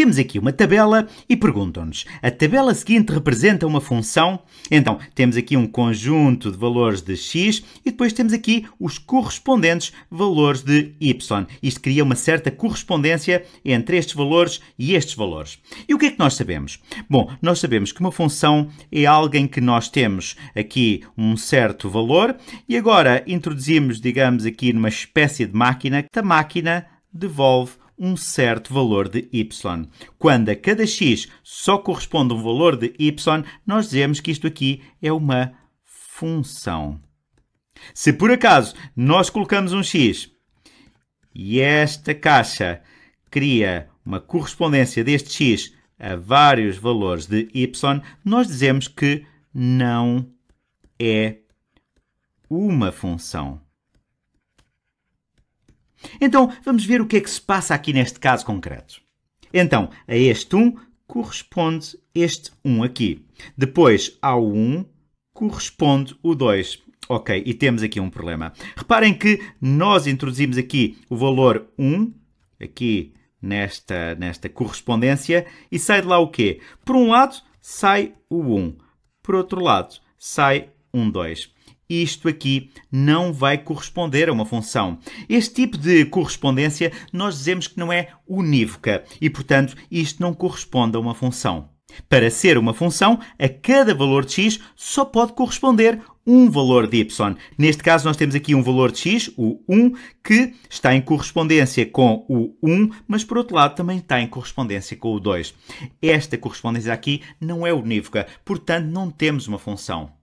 Temos aqui uma tabela e perguntam-nos: a tabela seguinte representa uma função? Então, temos aqui um conjunto de valores de x e depois temos aqui os correspondentes valores de y. Isto cria uma certa correspondência entre estes valores e estes valores. E o que é que nós sabemos? Bom, nós sabemos que uma função é alguém que nós temos aqui um certo valor e agora introduzimos, digamos, aqui numa espécie de máquina, que a máquina devolve um certo valor de y. Quando a cada x só corresponde um valor de y, nós dizemos que isto aqui é uma função. Se por acaso nós colocamos um x e esta caixa cria uma correspondência deste x a vários valores de y, nós dizemos que não é uma função. Então, vamos ver o que é que se passa aqui neste caso concreto. Então, a este 1 corresponde este 1 aqui. Depois, ao 1 corresponde o 2. Ok, e temos aqui um problema. Reparem que nós introduzimos aqui o valor 1, aqui nesta, nesta correspondência, e sai de lá o quê? Por um lado, sai o 1. Por outro lado, sai um 2 isto aqui não vai corresponder a uma função. Este tipo de correspondência nós dizemos que não é unívoca e, portanto, isto não corresponde a uma função. Para ser uma função, a cada valor de x só pode corresponder um valor de y. Neste caso, nós temos aqui um valor de x, o 1, que está em correspondência com o 1, mas por outro lado também está em correspondência com o 2. Esta correspondência aqui não é unívoca, portanto não temos uma função.